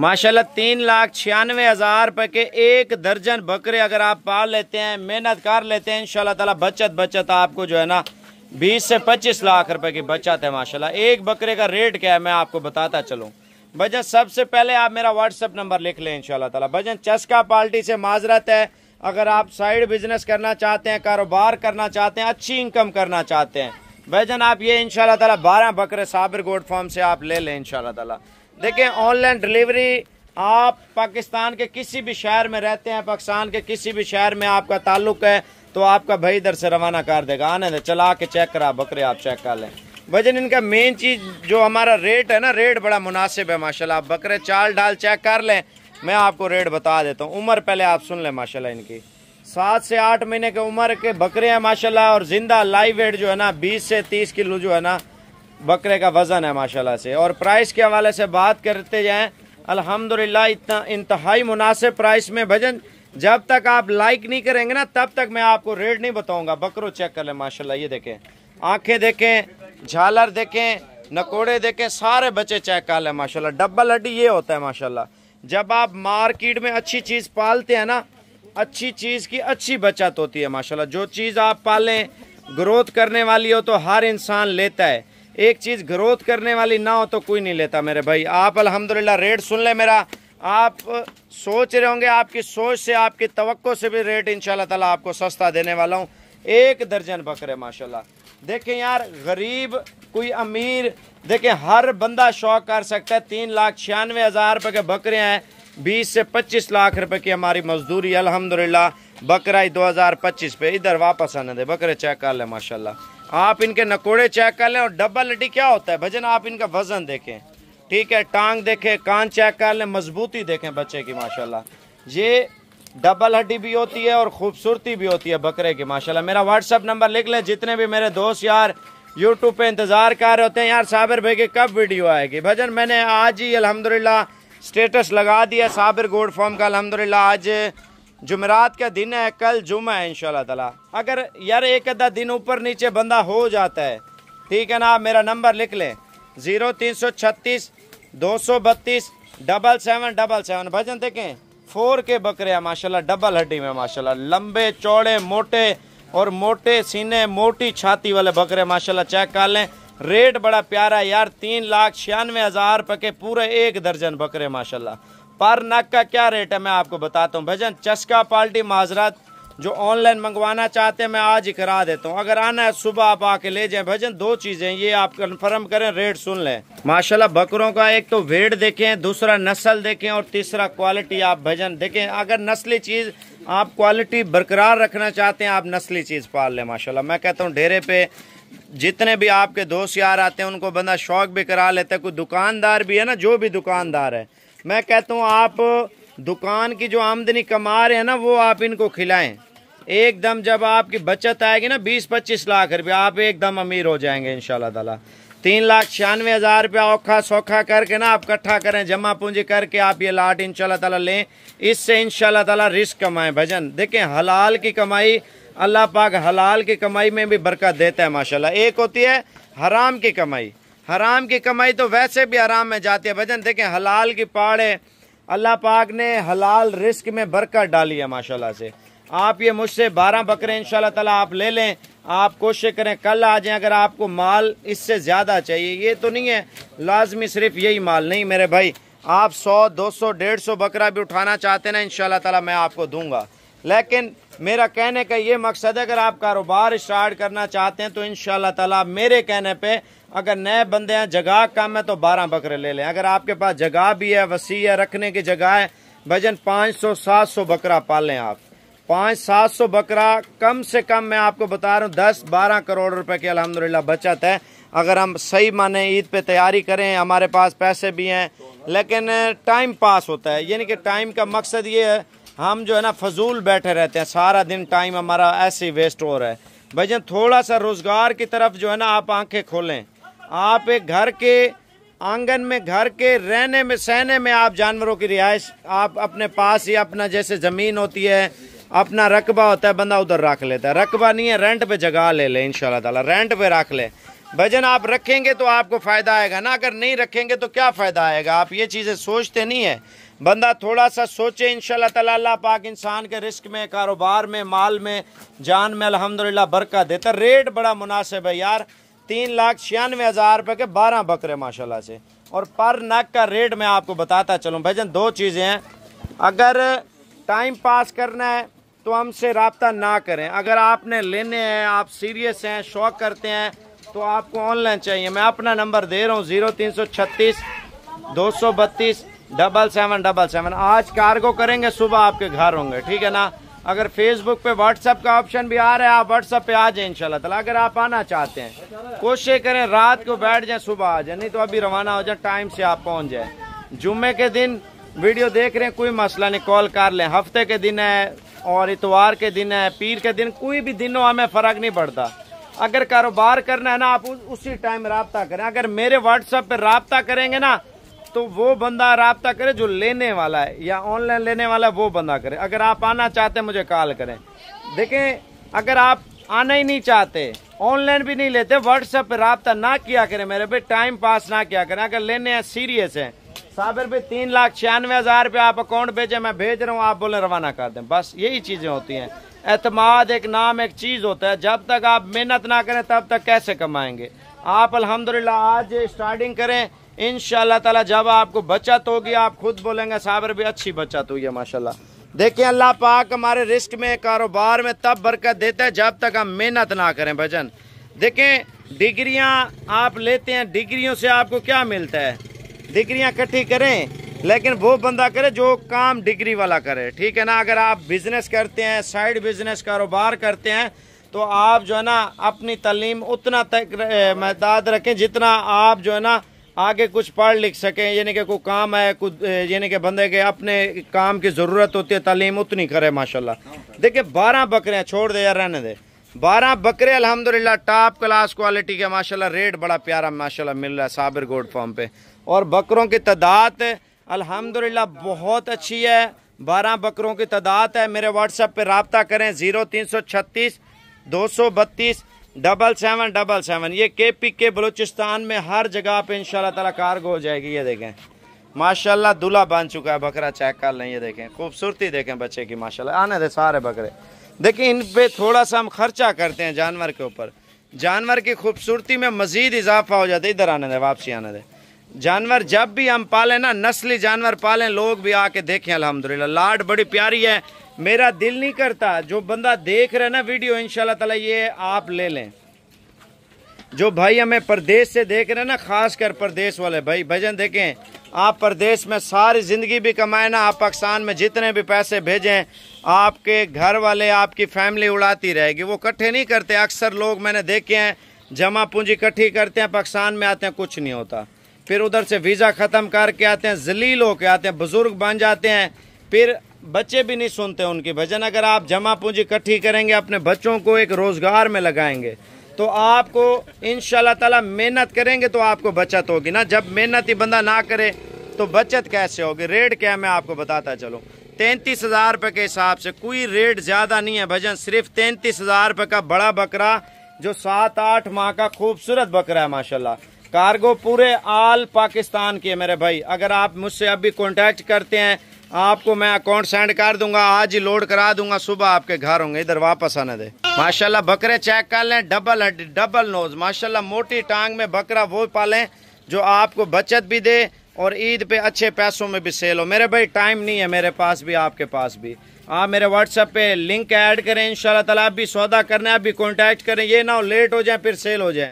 माशाल्लाह तीन लाख छियानवे हज़ार रुपये के एक दर्जन बकरे अगर आप पाल लेते हैं मेहनत कर लेते हैं इनशाला बचत बचत आपको जो है ना बीस से पच्चीस लाख रुपए की बचत है माशाल्लाह एक बकरे का रेट क्या है मैं आपको बताता चलूँ भजन सबसे पहले आप मेरा व्हाट्सअप नंबर लिख लें इनशाला ताला भजन चस्का पार्टी से माजरत है अगर आप साइड बिजनेस करना चाहते हैं कारोबार करना चाहते हैं अच्छी इनकम करना चाहते हैं भजन आप ये इनशाला बारह बकरे साबिर गोड फॉर्म से आप ले लें इनशाला तला देखें ऑनलाइन डिलीवरी आप पाकिस्तान के किसी भी शहर में रहते हैं पाकिस्तान के किसी भी शहर में आपका ताल्लुक है तो आपका भाई इधर से रवाना कर देगा आने दे चला के चेक करा बकरे आप चेक कर लें वजन इनका मेन चीज़ जो हमारा रेट है ना रेट बड़ा मुनासिब है माशाल्लाह आप बकरे चाल डाल चेक कर लें मैं आपको रेट बता देता हूँ उम्र पहले आप सुन लें माशाला इनकी सात से आठ महीने के उम्र के बकरे हैं माशाला और ज़िंदा लाइव वेट जो है ना बीस से तीस किलो जो है ना बकरे का वज़न है माशाल्लाह से और प्राइस के हवाले से बात करते जाएँ अल्हम्दुलिल्लाह इतना इंतहाई मुनासिब प्राइस में भजन जब तक आप लाइक नहीं करेंगे ना तब तक मैं आपको रेट नहीं बताऊंगा बकरो चेक कर लें माशाल्लाह ये देखें आंखें देखें झालर देखें नकोड़े देखें सारे बच्चे चेक कर लें माशाल्लाह डब्बल हड्डी ये होता है माशाल्लाह जब आप मार्केट में अच्छी चीज़ पालते हैं ना अच्छी चीज़ की अच्छी बचत होती है माशाल्लाह जो चीज़ आप पालें ग्रोथ करने वाली हो तो हर इंसान लेता है एक चीज़ ग्रोथ करने वाली ना हो तो कोई नहीं लेता मेरे भाई आप अल्हम्दुलिल्लाह रेट सुन ले मेरा आप सोच रहे होंगे आपकी सोच से आपकी तवक्को से भी रेट इन ताला आपको सस्ता देने वाला हूँ एक दर्जन बकरे माशाल्लाह देखें यार गरीब कोई अमीर देखें हर बंदा शौक कर सकता है तीन लाख छियानवे हज़ार रुपये के बकरे हैं बीस से पच्चीस लाख रुपए की हमारी मजदूरी अल्हम्दुलिल्लाह बकराई पच्चीस पे इधर वापस आने दे बकरे चेक कर ले माशाल्लाह आप इनके नकोड़े चेक कर लें और डब्बा लड्डी क्या होता है भजन आप इनका वजन देखें ठीक है टांग देखें कान चेक कर लें मजबूती देखें बच्चे की माशाल्लाह ये डबल हड्डी भी होती है और खूबसूरती भी होती है बकरे की माशाल्लाह मेरा व्हाट्सअप नंबर लिख लें जितने भी मेरे दोस्त यार यूट्यूब पे इंतज़ार कर रहे होते हैं यार साबिर भाई की कब वीडियो आएगी भजन मैंने आज ही अलहमदिल्ला स्टेटस लगा दिया साबिर गोड फॉर्म का अलहमदिल्ला आज जुमेरात का दिन है कल जुमा है इन तला अगर यार एक आधा दिन ऊपर नीचे बंदा हो जाता है ठीक है ना आप मेरा नंबर लिख लें ज़ीरो तीन सौ छत्तीस दो सौ बत्तीस डबल सेवन डबल सेवन भजन देखें फोर के बकरे हैं माशाल्लाह डबल हड्डी में माशाल्लाह लंबे चौड़े मोटे और मोटे सीने मोटी छाती वाले बकरे माशाल्लाह चेक कर लें रेट बड़ा प्यारा यार तीन लाख छियानवे हज़ार पके पूरे एक दर्जन बकरे माशाल्लाह पर नग का क्या रेट है मैं आपको बताता हूँ भजन चस्का पाल्टी माजरात जो ऑनलाइन मंगवाना चाहते हैं मैं आज ही करा देता हूँ अगर आना है सुबह आप आके ले जाएं भजन दो चीज़ें ये आप कन्फर्म करें रेट सुन लें माशाल्लाह बकरों का एक तो वेट देखें दूसरा नस्ल देखें और तीसरा क्वालिटी आप भजन देखें अगर नस्ली चीज़ आप क्वालिटी बरकरार रखना चाहते हैं आप नस्ली चीज़ पाल लें माशाला मैं कहता हूँ ढेरे पे जितने भी आपके दोस्त यार आते हैं उनको बंदा शौक भी करा लेता है कोई दुकानदार भी है ना जो भी दुकानदार है मैं कहता हूँ आप दुकान की जो आमदनी कमा रहे हैं ना वो आप इनको खिलाएं एकदम जब आपकी बचत आएगी ना बीस पच्चीस लाख रुपया आप एकदम अमीर हो जाएंगे इन तला तीन लाख छियानवे हज़ार रुपया औखा सौखा करके ना आप इकट्ठा करें जमा पूंजी करके आप ये लाट इन तला लें इससे इन तला रिस्क कमाएं भजन देखें हलाल की कमाई अल्लाह पाक हलाल की कमाई में भी बरकत देता है माशाल्लाह एक होती है हराम की कमाई हराम की कमाई तो वैसे भी हराम में जाती है भजन देखें हलाल की पाड़ है अल्लाह पाक ने हलाल रिस्क में बरकत डाली है माशाल्लाह से आप ये मुझसे बारह बकरे इन तला आप ले लें आप कोशिश करें कल आ जाएं अगर आपको माल इससे ज़्यादा चाहिए ये तो नहीं है लाजमी सिर्फ यही माल नहीं मेरे भाई आप सौ दो सौ डेढ़ सौ बकरा भी उठाना चाहते ना इन शाह मैं आपको दूंगा लेकिन मेरा कहने का ये मकसद है अगर आप कारोबार स्टार्ट करना चाहते हैं तो इन ताला मेरे कहने पे अगर नए बंदे हैं जगह कम है तो बारह बकरे ले लें अगर आपके पास जगह भी है वसी है रखने की जगह है भजन पाँच सौ सात सौ बकरा पालें आप पाँच सात सौ बकरा कम से कम मैं आपको बता रहा हूँ दस बारह करोड़ रुपए की अलहमदिल्ला बचत है अगर हम सही माने ईद पे तैयारी करें हमारे पास पैसे भी हैं लेकिन टाइम पास होता है यानी कि टाइम का मकसद ये है हम जो है ना फजूल बैठे रहते हैं सारा दिन टाइम हमारा ऐसे ही वेस्ट हो रहा है भाई जान थोड़ा सा रोज़गार की तरफ जो है ना आप आंखें खोलें आप एक घर के आंगन में घर के रहने में सहने में आप जानवरों की रिहाइश आप अपने पास ही अपना जैसे ज़मीन होती है अपना रकबा होता है बंदा उधर रख लेता है रकबा नहीं है रेंट पे जगह ले लें इनशाला ताला रेंट पे रख लें भजन आप रखेंगे तो आपको फ़ायदा आएगा ना अगर नहीं रखेंगे तो क्या फ़ायदा आएगा आप ये चीज़ें सोचते नहीं है बंदा थोड़ा सा सोचे इन ताला पाक इंसान के रिस्क में कारोबार में माल में जान में अल्हम्दुलिल्लाह बरका देता तो रेट बड़ा मुनासिब है यार तीन लाख छियानवे हज़ार रुपये के बारह बकरे माशाल्लाह से और पर नाक का रेट मैं आपको बताता चलूँ भाईजान दो चीज़ें हैं अगर टाइम पास करना है तो हमसे रबता ना करें अगर आपने लेने हैं आप सीरियस हैं शौक करते हैं तो आपको ऑनलाइन चाहिए मैं अपना नंबर दे रहा हूँ ज़ीरो तीन सौ छत्तीस दो सौ बत्तीस डबल सेवन डबल सेवन आज कार्गो करेंगे सुबह आपके घर होंगे ठीक है ना अगर फेसबुक पे व्हाट्सअप का ऑप्शन भी आ रहा है आप व्हाट्सएप पे आ जाए इनशाला तला अगर आप आना चाहते हैं कोशिश करें रात को बैठ जाए सुबह आ जाए नहीं तो अभी रवाना हो जाए टाइम से आप पहुंच जाए जुम्मे के दिन वीडियो देख रहे हैं कोई मसला नहीं कॉल कर लें हफ्ते के दिन है और इतवार के दिन है पीर के दिन कोई भी दिनों हमें फ़र्क नहीं पड़ता अगर कारोबार करना है ना आप उसी टाइम रबता करें अगर मेरे व्हाट्सएप पर रबता करेंगे ना तो वो बंदा रबता करे जो लेने वाला है या ऑनलाइन लेने वाला है वो बंदा करे अगर आप आना चाहते मुझे कॉल करें देखें अगर आप आना ही नहीं चाहते ऑनलाइन भी नहीं लेते व्हाट्सएप पे रबता ना किया करें मेरे पे टाइम पास ना किया करें अगर लेने हैं सीरियस है साबिर पे तीन लाख छियानवे हज़ार रुपये आप अकाउंट भेजे मैं भेज रहा हूँ आप बोले रवाना कर दें बस यही चीज़ें होती हैं एतमाद एक नाम एक चीज़ होता है जब तक आप मेहनत ना करें तब तक कैसे कमाएंगे आप अलहमदुल्ला आज स्टार्टिंग करें इन ताला जब आपको बचत होगी आप खुद बोलेंगे साहब भी अच्छी बचत हुई है माशाल्लाह देखिए अल्लाह पाक हमारे रिस्क में कारोबार में तब बरकत देता है जब तक हम मेहनत ना करें भजन देखें डिग्रियां आप लेते हैं डिग्रियों से आपको क्या मिलता है डिग्रियां इकट्ठी करें लेकिन वो बंदा करे जो काम डिग्री वाला करे ठीक है ना अगर आप बिजनेस करते हैं साइड बिजनेस कारोबार करते हैं तो आप जो है ना अपनी तलीम उतना तक मैदाद रखें जितना आप जो है ना आगे कुछ पढ़ लिख सकें यानी कि कोई काम है कुछ यानी कि बंदे के अपने काम की ज़रूरत होती है तालीम उतनी करे माशा देखिए बारह बकरियाँ छोड़ दे या रहने दे बारह बकरे अल्हम्दुलिल्लाह टॉप क्लास क्वालिटी के माशाल्लाह रेट बड़ा प्यारा माशाल्लाह मिल रहा है साबिर गोड फॉर्म पे और बकरों की तादाद अल्हम्दुलिल्लाह बहुत अच्छी है बारह बकरों की तादाद है मेरे व्हाट्सएप पे रबता करें ज़ीरो तीन सौ छत्तीस दो सौ बत्तीस डबल सेवन डबल सेवन ये के पी के बलूचिस्तान में हर जगह पे इंशाल्लाह ताला कार्गो हो जाएगी ये देखें माशाल्लाह दूल्हा बन चुका है बकरा चेक कर लें ये देखें खूबसूरती देखें बच्चे की माशाल्लाह आने दे सारे बकरे देखिए इन पे थोड़ा सा हम खर्चा करते हैं जानवर के ऊपर जानवर की खूबसूरती में मज़ीद इजाफा हो जाता है इधर आने दें वापसी आने दें जानवर जब भी हम पालें ना नस्ली जानवर पालें लोग भी आके देखें अलहमदिल्ला लाड बड़ी प्यारी है मेरा दिल नहीं करता जो बंदा देख रहा है ना वीडियो इनशाला तला ये आप ले लें जो भाई हमें प्रदेश से देख रहे हैं ना खासकर प्रदेश वाले भाई भजन देखें आप प्रदेश में सारी ज़िंदगी भी कमाए ना आप पाकिस्तान में जितने भी पैसे भेजें आपके घर वाले आपकी फैमिली उड़ाती रहेगी वो इकट्ठे नहीं करते अक्सर लोग मैंने देखे हैं जमा पूंजी इकट्ठी करते हैं पाकिस्तान में आते हैं कुछ नहीं होता फिर उधर से वीज़ा ख़त्म करके आते हैं जलील होकर आते हैं बुज़ुर्ग बन जाते हैं फिर बच्चे भी नहीं सुनते उनके भजन अगर आप जमा पूंजी इकट्ठी करेंगे अपने बच्चों को एक रोज़गार में लगाएंगे तो आपको इन ताला मेहनत करेंगे तो आपको बचत होगी ना जब मेहनत ही बंदा ना करे तो बचत कैसे होगी रेट क्या मैं आपको बताता चलूँ तैंतीस हज़ार रुपये के हिसाब से कोई रेट ज़्यादा नहीं है भजन सिर्फ तैंतीस हज़ार रुपये का बड़ा बकरा जो सात आठ माह का खूबसूरत बकरा है माशाला कार्गो पूरे आल पाकिस्तान की है मेरे भाई अगर आप मुझसे अभी कॉन्टेक्ट करते हैं आपको मैं अकाउंट सेंड कर दूंगा आज ही लोड करा दूंगा सुबह आपके घर होंगे इधर वापस आने दे माशाल्लाह बकरे चेक कर लें डबल हड्डी डबल नोज माशाल्लाह मोटी टांग में बकरा वो पालें जो आपको बचत भी दे और ईद पे अच्छे पैसों में भी सेल हो मेरे भाई टाइम नहीं है मेरे पास भी आपके पास भी आप मेरे व्हाट्सएप पे लिंक ऐड करें इन ताला आप भी सौदा करना है आप भी कॉन्टैक्ट करें ये ना हो लेट हो जाए फिर सेल हो जाए